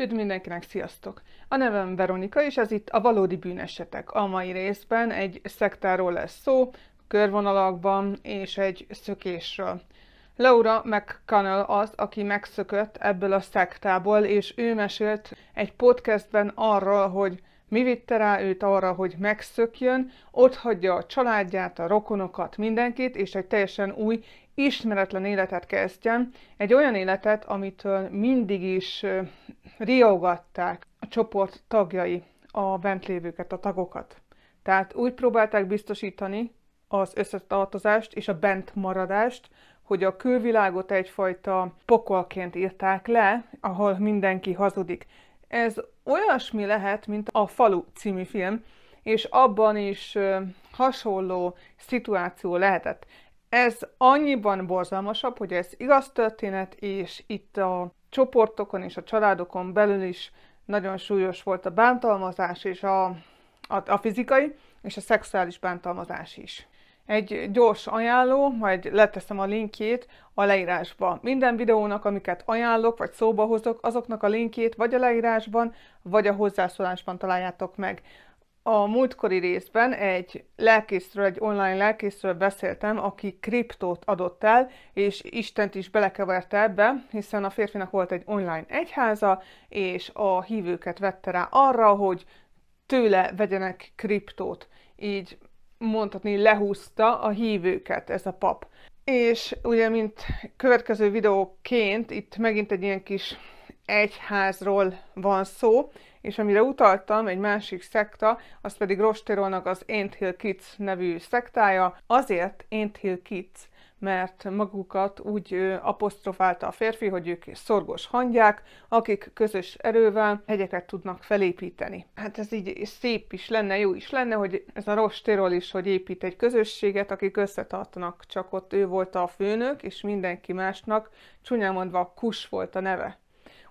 Üdv mindenkinek, sziasztok! A nevem Veronika, és ez itt a Valódi Bűnesetek. A mai részben egy szektáról lesz szó, körvonalakban, és egy szökésről. Laura McConnell az, aki megszökött ebből a szektából, és ő mesélt egy podcastben arról, hogy mi vitte rá őt arra, hogy megszökjön, ott hagyja a családját, a rokonokat, mindenkit, és egy teljesen új ismeretlen életet kezdjen, egy olyan életet, amitől mindig is riogatták a csoport tagjai, a bent lévőket, a tagokat. Tehát úgy próbálták biztosítani az összetartozást és a bentmaradást, hogy a külvilágot egyfajta pokolként írták le, ahol mindenki hazudik. Ez olyasmi lehet, mint a Falu című film, és abban is hasonló szituáció lehetett. Ez annyiban borzalmasabb, hogy ez igaz történet, és itt a csoportokon és a családokon belül is nagyon súlyos volt a bántalmazás, és a, a, a fizikai, és a szexuális bántalmazás is. Egy gyors ajánló, majd leteszem a linkjét a leírásba. Minden videónak, amiket ajánlok, vagy szóba hozok, azoknak a linkjét vagy a leírásban, vagy a hozzászólásban találjátok meg a múltkori részben egy lelkészről, egy online lelkészről beszéltem, aki kriptót adott el, és Istent is belekeverte ebbe, hiszen a férfinak volt egy online egyháza, és a hívőket vette rá arra, hogy tőle vegyenek kriptót. Így mondhatni lehúzta a hívőket ez a pap. És ugye, mint következő videóként, itt megint egy ilyen kis egyházról van szó, és amire utaltam, egy másik szekta, az pedig Rostérolnak az Ant Hill Kids nevű szektája, azért Ant Hill Kids, mert magukat úgy apostrofálta a férfi, hogy ők szorgos hangyák, akik közös erővel hegyeket tudnak felépíteni. Hát ez így szép is lenne, jó is lenne, hogy ez a rostéról is, hogy épít egy közösséget, akik összetartanak, csak ott ő volt a főnök, és mindenki másnak, csúnyán mondva kus volt a neve.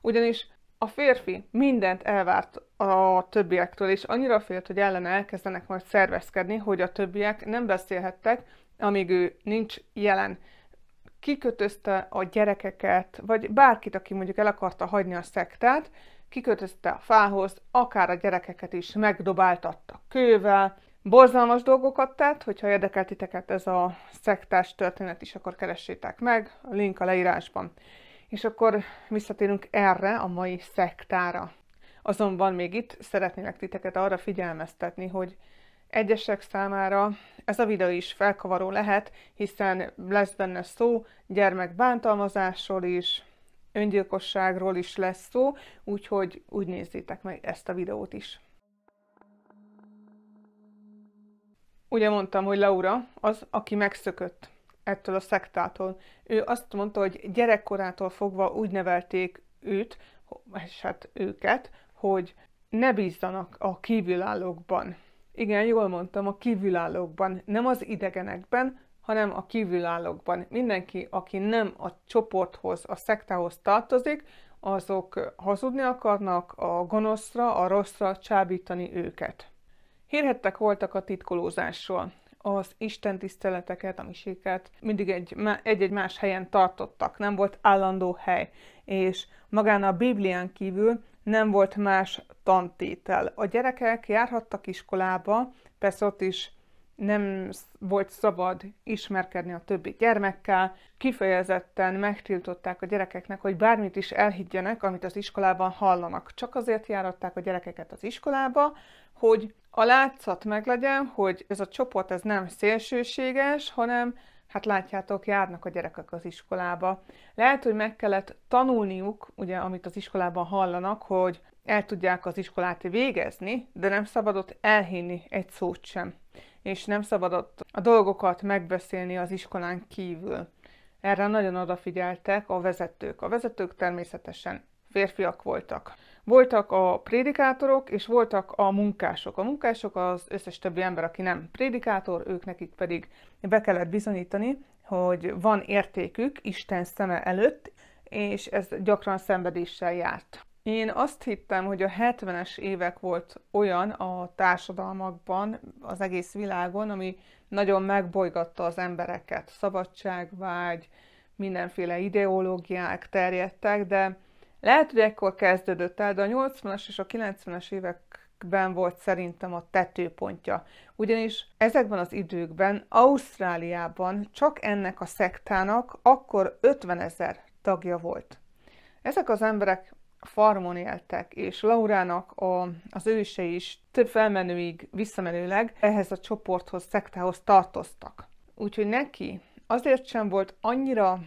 Ugyanis a férfi mindent elvárt a többiektől, és annyira félt, hogy ellene elkezdenek majd szervezkedni, hogy a többiek nem beszélhettek, amíg ő nincs jelen. Kikötözte a gyerekeket, vagy bárkit, aki mondjuk el akarta hagyni a szektát, kikötözte a fához, akár a gyerekeket is megdobáltatta kővel, borzalmas dolgokat tett, hogyha érdekeltiteket ez a szektás történet is, akkor keressétek meg, a link a leírásban. És akkor visszatérünk erre a mai szektára. Azonban még itt szeretnélek titeket arra figyelmeztetni, hogy egyesek számára ez a videó is felkavaró lehet, hiszen lesz benne szó gyermekbántalmazásról is, öngyilkosságról is lesz szó, úgyhogy úgy nézzétek meg ezt a videót is. Ugye mondtam, hogy Laura az, aki megszökött ettől a szektától. Ő azt mondta, hogy gyerekkorától fogva úgy nevelték őt, és hát őket, hogy ne bízzanak a kívülállókban. Igen, jól mondtam, a kívülállókban, nem az idegenekben, hanem a kívülállókban. Mindenki, aki nem a csoporthoz, a szektához tartozik, azok hazudni akarnak, a gonoszra, a rosszra csábítani őket. Hírhettek voltak a titkolózásról az Isten tiszteleteket, a miséket mindig egy, egy más helyen tartottak, nem volt állandó hely, és magán a Biblián kívül nem volt más tantétel. A gyerekek járhattak iskolába, persze ott is nem volt szabad ismerkedni a többi gyermekkel, kifejezetten megtiltották a gyerekeknek, hogy bármit is elhiggyenek, amit az iskolában hallanak. Csak azért járatták a gyerekeket az iskolába, hogy a látszat meglegyen, hogy ez a csoport ez nem szélsőséges, hanem hát látjátok, járnak a gyerekek az iskolába. Lehet, hogy meg kellett tanulniuk, ugye, amit az iskolában hallanak, hogy el tudják az iskolát végezni, de nem szabadott elhinni egy szót sem. És nem szabadott a dolgokat megbeszélni az iskolán kívül. Erre nagyon odafigyeltek a vezetők. A vezetők természetesen férfiak voltak. Voltak a prédikátorok, és voltak a munkások. A munkások az összes többi ember, aki nem prédikátor, ők nekik pedig be kellett bizonyítani, hogy van értékük Isten szeme előtt, és ez gyakran szenvedéssel járt. Én azt hittem, hogy a 70-es évek volt olyan a társadalmakban, az egész világon, ami nagyon megbolygatta az embereket. Szabadságvágy, mindenféle ideológiák terjedtek, de lehet, hogy ekkor kezdődött el, de a 80-as és a 90-es években volt szerintem a tetőpontja. Ugyanis ezekben az időkben Ausztráliában csak ennek a szektának akkor 50 ezer tagja volt. Ezek az emberek farmon éltek, és Laurának a, az őse is több felmenőig visszamenőleg ehhez a csoporthoz, szektához tartoztak. Úgyhogy neki azért sem volt annyira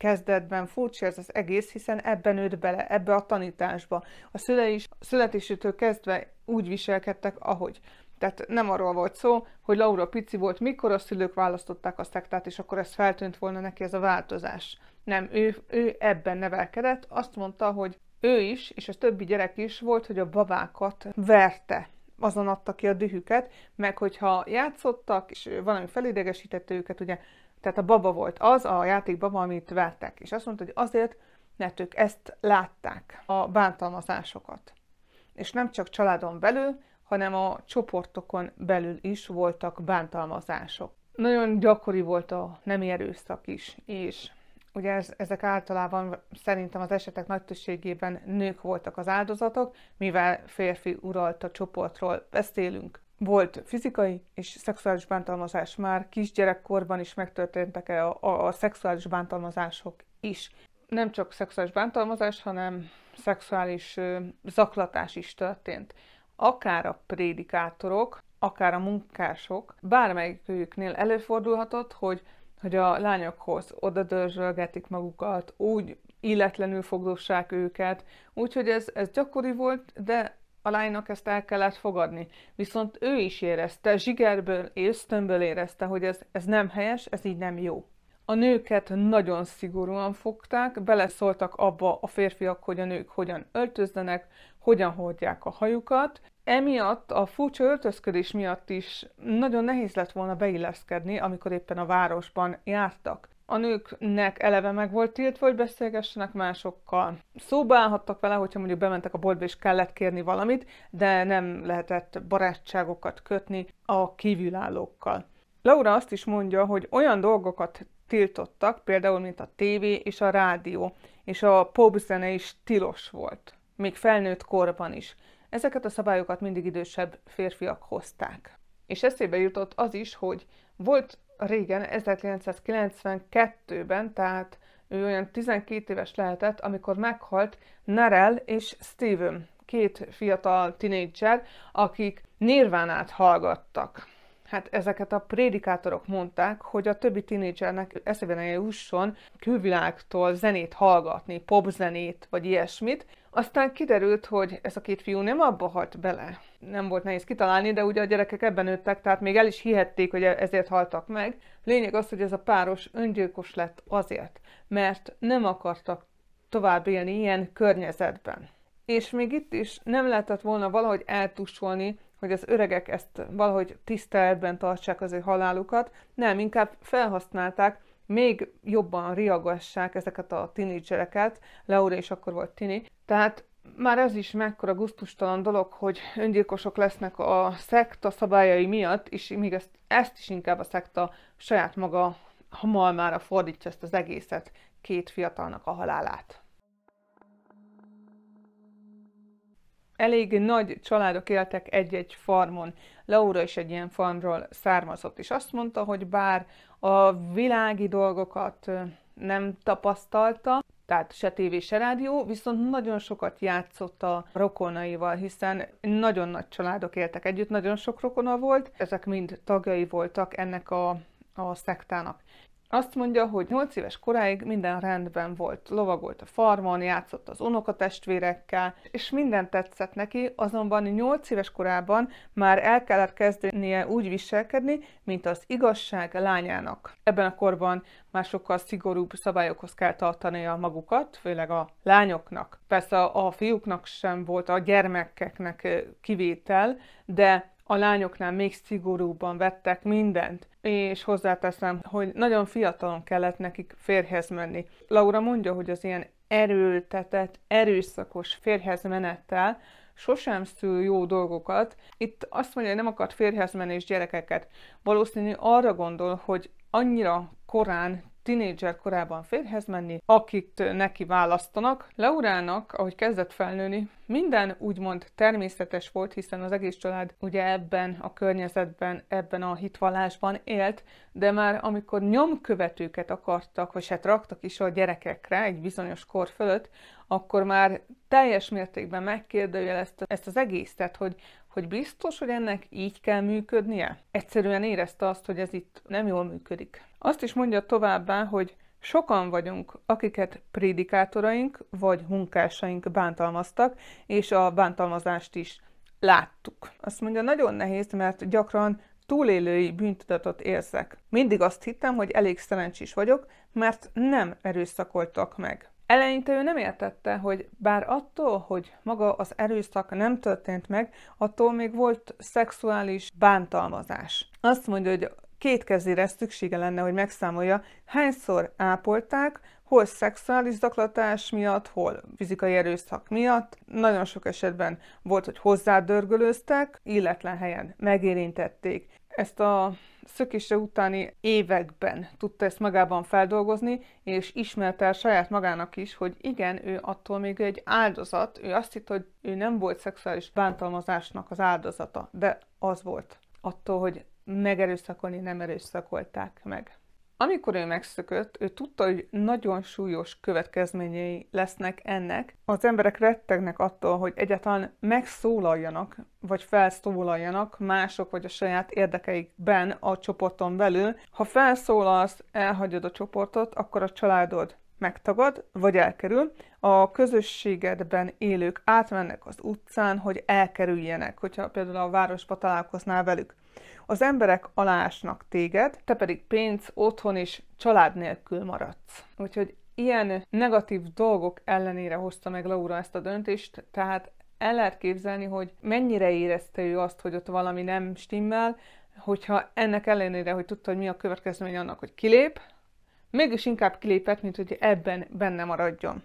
kezdetben furcsa ez az egész, hiszen ebben nőtt bele, ebbe a tanításba. A szülei is születésétől kezdve úgy viselkedtek, ahogy. Tehát nem arról volt szó, hogy Laura pici volt, mikor a szülők választották a szektát, és akkor ez feltűnt volna neki ez a változás. Nem, ő, ő ebben nevelkedett, azt mondta, hogy ő is, és a többi gyerek is volt, hogy a babákat verte azon adta ki a dühüket, meg hogyha játszottak, és valami felidegesítette őket, ugye tehát a baba volt az, a játékbaba, amit vettek, És azt mondta, hogy azért, mert ők ezt látták, a bántalmazásokat. És nem csak családon belül, hanem a csoportokon belül is voltak bántalmazások. Nagyon gyakori volt a nemi erőszak is, és ugye ez, ezek általában szerintem az esetek nagy többségében nők voltak az áldozatok, mivel férfi uralta csoportról beszélünk volt fizikai és szexuális bántalmazás már, kisgyerekkorban is megtörténtek -e a, a, a szexuális bántalmazások is. Nem csak szexuális bántalmazás, hanem szexuális ö, zaklatás is történt. Akár a prédikátorok, akár a munkások, bármelyiküknél előfordulhatott, hogy, hogy a lányokhoz oda dörzsölgetik magukat, úgy illetlenül fogdossák őket, úgyhogy ez, ez gyakori volt, de a lánynak ezt el kellett fogadni. Viszont ő is érezte, zsigerből és ösztönből érezte, hogy ez, ez nem helyes, ez így nem jó. A nőket nagyon szigorúan fogták, beleszóltak abba a férfiak, hogy a nők hogyan öltözdenek, hogyan hordják a hajukat. Emiatt a furcsa öltözködés miatt is nagyon nehéz lett volna beilleszkedni, amikor éppen a városban jártak a nőknek eleve meg volt tiltva, hogy beszélgessenek másokkal. Szóba állhattak vele, hogyha mondjuk bementek a boltba és kellett kérni valamit, de nem lehetett barátságokat kötni a kívülállókkal. Laura azt is mondja, hogy olyan dolgokat tiltottak, például mint a tévé és a rádió, és a popzene is tilos volt, még felnőtt korban is. Ezeket a szabályokat mindig idősebb férfiak hozták. És eszébe jutott az is, hogy volt régen, 1992-ben, tehát ő olyan 12 éves lehetett, amikor meghalt Narel és Steven, két fiatal tinédzser, akik nirvánát hallgattak. Hát ezeket a prédikátorok mondták, hogy a többi tinédzsernek eszébe ne jusson külvilágtól zenét hallgatni, popzenét, vagy ilyesmit. Aztán kiderült, hogy ez a két fiú nem abba halt bele. Nem volt nehéz kitalálni, de ugye a gyerekek ebben nőttek, tehát még el is hihették, hogy e- ezért haltak meg. Lényeg az, hogy ez a páros öngyilkos lett azért, mert nem akartak tovább élni ilyen környezetben. És még itt is nem lehetett volna valahogy eltussolni, hogy az öregek ezt valahogy tiszteletben tartsák az ő halálukat, nem, inkább felhasználták, még jobban riagassák ezeket a tinédzsereket, Laura is akkor volt tini, tehát már ez is mekkora guztustalan dolog, hogy öngyilkosok lesznek a szekta szabályai miatt, és még ezt, ezt is inkább a szekta saját maga hamalmára fordítja ezt az egészet, két fiatalnak a halálát. elég nagy családok éltek egy-egy farmon. Laura is egy ilyen farmról származott, és azt mondta, hogy bár a világi dolgokat nem tapasztalta, tehát se tévé, se rádió, viszont nagyon sokat játszott a rokonaival, hiszen nagyon nagy családok éltek együtt, nagyon sok rokona volt, ezek mind tagjai voltak ennek a, a szektának. Azt mondja, hogy 8 éves koráig minden rendben volt. Lovagolt a farmon, játszott az unokatestvérekkel, és minden tetszett neki, azonban 8 éves korában már el kellett kezdenie úgy viselkedni, mint az igazság lányának. Ebben a korban már sokkal szigorúbb szabályokhoz kell tartania magukat, főleg a lányoknak. Persze a fiúknak sem volt a gyermekeknek kivétel, de a lányoknál még szigorúbban vettek mindent, és hozzáteszem, hogy nagyon fiatalon kellett nekik férhez menni. Laura mondja, hogy az ilyen erőltetett, erőszakos férhez menettel sosem szül jó dolgokat. Itt azt mondja, hogy nem akart férhez menni és gyerekeket. Valószínű arra gondol, hogy annyira korán tinédzser korában férhez menni, akit neki választanak. Laurának, ahogy kezdett felnőni, minden úgymond természetes volt, hiszen az egész család ugye ebben a környezetben, ebben a hitvallásban élt, de már amikor nyomkövetőket akartak, vagy hát raktak is a gyerekekre egy bizonyos kor fölött, akkor már teljes mértékben megkérdőjelezte ezt az egészet, hogy hogy biztos, hogy ennek így kell működnie? Egyszerűen érezte azt, hogy ez itt nem jól működik. Azt is mondja továbbá, hogy Sokan vagyunk, akiket prédikátoraink vagy munkásaink bántalmaztak, és a bántalmazást is láttuk. Azt mondja, nagyon nehéz, mert gyakran túlélői bűntudatot érzek. Mindig azt hittem, hogy elég szerencsés vagyok, mert nem erőszakoltak meg. Eleinte ő nem értette, hogy bár attól, hogy maga az erőszak nem történt meg, attól még volt szexuális bántalmazás. Azt mondja, hogy két kezére szüksége lenne, hogy megszámolja, hányszor ápolták, hol szexuális zaklatás miatt, hol fizikai erőszak miatt. Nagyon sok esetben volt, hogy hozzádörgölőztek, illetlen helyen megérintették. Ezt a szökése utáni években tudta ezt magában feldolgozni, és ismerte el saját magának is, hogy igen, ő attól még egy áldozat, ő azt hitt, hogy ő nem volt szexuális bántalmazásnak az áldozata, de az volt. Attól, hogy megerőszakolni nem erőszakolták meg. Amikor ő megszökött, ő tudta, hogy nagyon súlyos következményei lesznek ennek. Az emberek rettegnek attól, hogy egyáltalán megszólaljanak, vagy felszólaljanak mások, vagy a saját érdekeikben a csoporton belül. Ha felszólalsz, elhagyod a csoportot, akkor a családod megtagad, vagy elkerül. A közösségedben élők átmennek az utcán, hogy elkerüljenek, hogyha például a városba találkoznál velük. Az emberek alásnak téged, te pedig pénz, otthon és család nélkül maradsz. Úgyhogy ilyen negatív dolgok ellenére hozta meg Laura ezt a döntést, tehát el lehet képzelni, hogy mennyire érezte ő azt, hogy ott valami nem stimmel, hogyha ennek ellenére, hogy tudta, hogy mi a következmény annak, hogy kilép, mégis inkább kilépett, mint hogy ebben benne maradjon.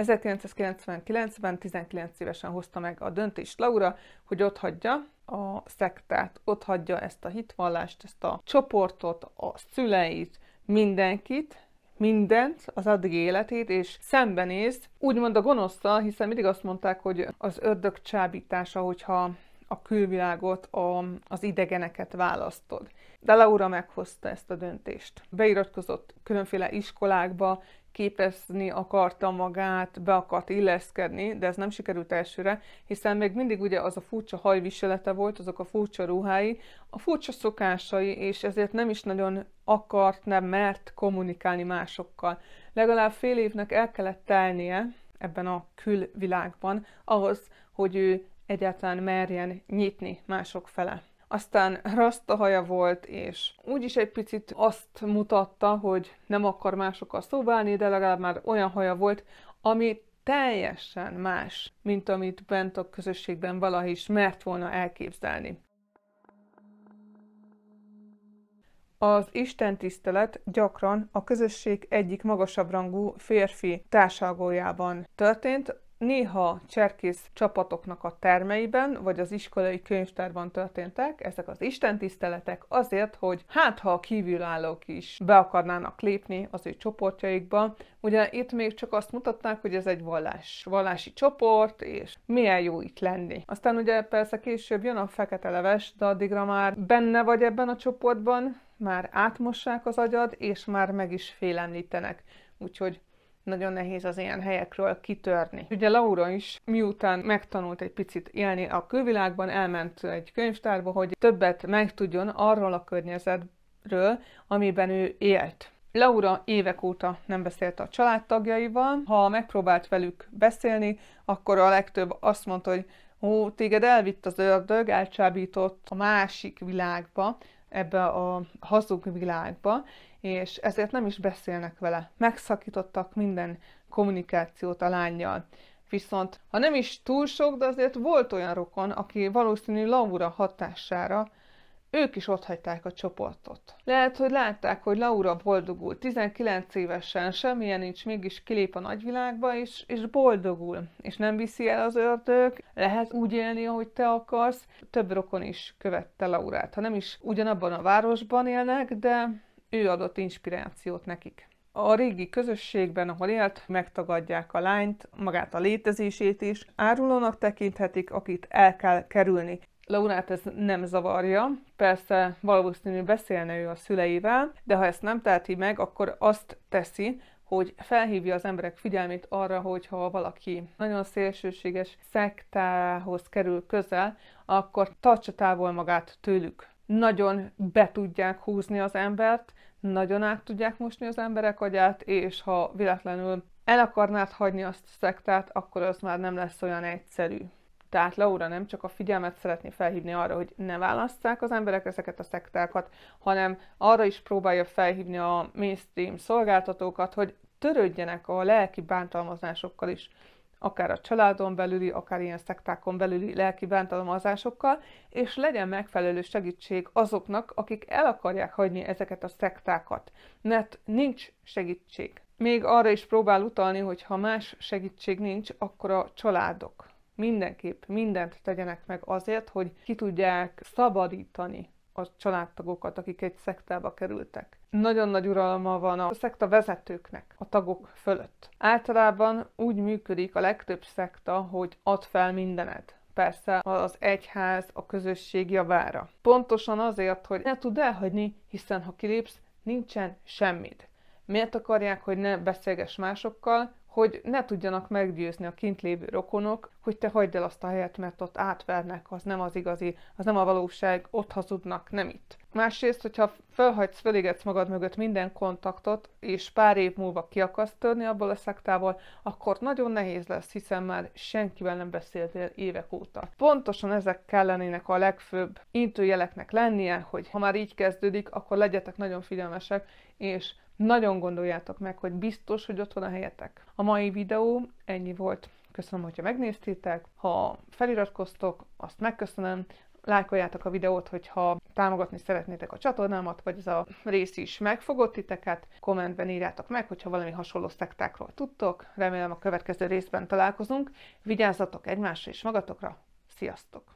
1999-ben 19 évesen hozta meg a döntést Laura, hogy ott hagyja a szektát, ott hagyja ezt a hitvallást, ezt a csoportot, a szüleit, mindenkit, mindent, az addigi életét, és szembenéz, úgymond a gonosztal, hiszen mindig azt mondták, hogy az ördög csábítása, hogyha a külvilágot, a, az idegeneket választod. De Laura meghozta ezt a döntést. Beiratkozott különféle iskolákba, képezni akarta magát, be akart illeszkedni, de ez nem sikerült elsőre, hiszen még mindig ugye az a furcsa hajviselete volt, azok a furcsa ruhái, a furcsa szokásai, és ezért nem is nagyon akart, nem mert kommunikálni másokkal. Legalább fél évnek el kellett telnie ebben a külvilágban ahhoz, hogy ő egyáltalán merjen nyitni mások fele. Aztán rasta haja volt, és úgyis egy picit azt mutatta, hogy nem akar másokkal szobálni, de legalább már olyan haja volt, ami teljesen más, mint amit bent a közösségben valahogy is mert volna elképzelni. Az Isten tisztelet gyakran a közösség egyik magasabb rangú férfi társalgójában történt, néha cserkész csapatoknak a termeiben, vagy az iskolai könyvtárban történtek ezek az istentiszteletek azért, hogy hát ha a kívülállók is be akarnának lépni az ő csoportjaikba, ugye itt még csak azt mutatták, hogy ez egy vallás, vallási csoport, és milyen jó itt lenni. Aztán ugye persze később jön a fekete leves, de addigra már benne vagy ebben a csoportban, már átmossák az agyad, és már meg is félemlítenek. Úgyhogy nagyon nehéz az ilyen helyekről kitörni. Ugye Laura is miután megtanult egy picit élni a külvilágban, elment egy könyvtárba, hogy többet megtudjon arról a környezetről, amiben ő élt. Laura évek óta nem beszélt a családtagjaival, ha megpróbált velük beszélni, akkor a legtöbb azt mondta, hogy ó, téged elvitt az ördög, elcsábított a másik világba, ebbe a hazug világba, és ezért nem is beszélnek vele. Megszakítottak minden kommunikációt a lányjal. Viszont, ha nem is túl sok, de azért volt olyan rokon, aki valószínű Laura hatására ők is ott hagyták a csoportot. Lehet, hogy látták, hogy Laura boldogul, 19 évesen, semmilyen nincs, mégis kilép a nagyvilágba, és, és boldogul, és nem viszi el az ördög, lehet úgy élni, ahogy te akarsz. Több rokon is követte Laurát, ha nem is ugyanabban a városban élnek, de ő adott inspirációt nekik. A régi közösségben, ahol élt, megtagadják a lányt, magát a létezését is, árulónak tekinthetik, akit el kell kerülni. Laurát ez nem zavarja, persze valószínű beszélne ő a szüleivel, de ha ezt nem teheti meg, akkor azt teszi, hogy felhívja az emberek figyelmét arra, hogy ha valaki nagyon szélsőséges szektához kerül közel, akkor tartsa távol magát tőlük. Nagyon be tudják húzni az embert, nagyon át tudják mosni az emberek agyát, és ha véletlenül el akarnád hagyni azt a szektát, akkor az már nem lesz olyan egyszerű. Tehát Laura nem csak a figyelmet szeretné felhívni arra, hogy ne válasszák az emberek ezeket a szektákat, hanem arra is próbálja felhívni a mainstream szolgáltatókat, hogy törődjenek a lelki bántalmazásokkal is akár a családon belüli, akár ilyen szektákon belüli lelki bántalmazásokkal, és legyen megfelelő segítség azoknak, akik el akarják hagyni ezeket a szektákat, mert nincs segítség. Még arra is próbál utalni, hogy ha más segítség nincs, akkor a családok mindenképp mindent tegyenek meg azért, hogy ki tudják szabadítani a családtagokat, akik egy szektába kerültek. Nagyon nagy uralma van a szekta vezetőknek a tagok fölött. Általában úgy működik a legtöbb szekta, hogy ad fel mindenet. Persze az egyház, a közösség javára. Pontosan azért, hogy ne tud elhagyni, hiszen ha kilépsz, nincsen semmit. Miért akarják, hogy ne beszélgess másokkal, hogy ne tudjanak meggyőzni a kint lévő rokonok, hogy te hagyd el azt a helyet, mert ott átvernek, az nem az igazi, az nem a valóság, ott hazudnak, nem itt. Másrészt, hogyha felhagysz, fölégetsz magad mögött minden kontaktot, és pár év múlva ki akarsz törni abból a szektával, akkor nagyon nehéz lesz, hiszen már senkivel nem beszéltél évek óta. Pontosan ezek kellenének a legfőbb intőjeleknek lennie, hogy ha már így kezdődik, akkor legyetek nagyon figyelmesek, és nagyon gondoljátok meg, hogy biztos, hogy ott van a helyetek. A mai videó ennyi volt. Köszönöm, hogyha megnéztétek. Ha feliratkoztok, azt megköszönöm. Lájkoljátok a videót, hogyha támogatni szeretnétek a csatornámat, vagy ez a rész is megfogott titeket. Kommentben írjátok meg, hogyha valami hasonló szektákról tudtok. Remélem a következő részben találkozunk. Vigyázzatok egymásra és magatokra. Sziasztok!